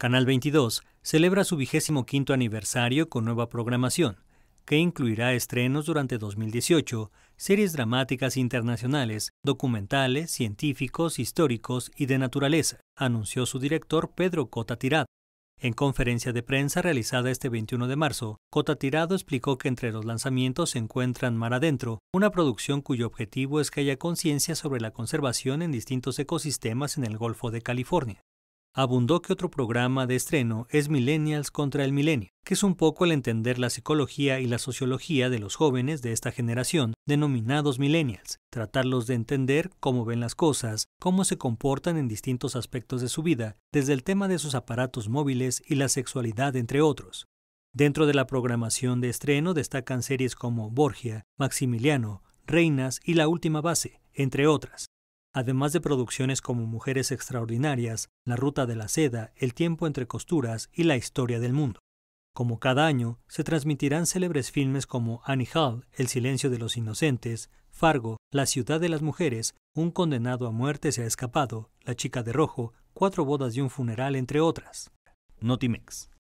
Canal 22 celebra su vigésimo quinto aniversario con nueva programación, que incluirá estrenos durante 2018, series dramáticas internacionales, documentales, científicos, históricos y de naturaleza, anunció su director Pedro Cota Tirado. En conferencia de prensa realizada este 21 de marzo, Cota Tirado explicó que entre los lanzamientos se encuentran Mar Adentro, una producción cuyo objetivo es que haya conciencia sobre la conservación en distintos ecosistemas en el Golfo de California abundó que otro programa de estreno es Millennials contra el Milenio, que es un poco el entender la psicología y la sociología de los jóvenes de esta generación, denominados millennials, tratarlos de entender cómo ven las cosas, cómo se comportan en distintos aspectos de su vida, desde el tema de sus aparatos móviles y la sexualidad, entre otros. Dentro de la programación de estreno destacan series como Borgia, Maximiliano, Reinas y La Última Base, entre otras además de producciones como Mujeres Extraordinarias, La Ruta de la Seda, El Tiempo entre Costuras y La Historia del Mundo. Como cada año, se transmitirán célebres filmes como Annie Hall, El Silencio de los Inocentes, Fargo, La Ciudad de las Mujeres, Un condenado a muerte se ha escapado, La Chica de Rojo, Cuatro bodas y un funeral, entre otras. Notimex.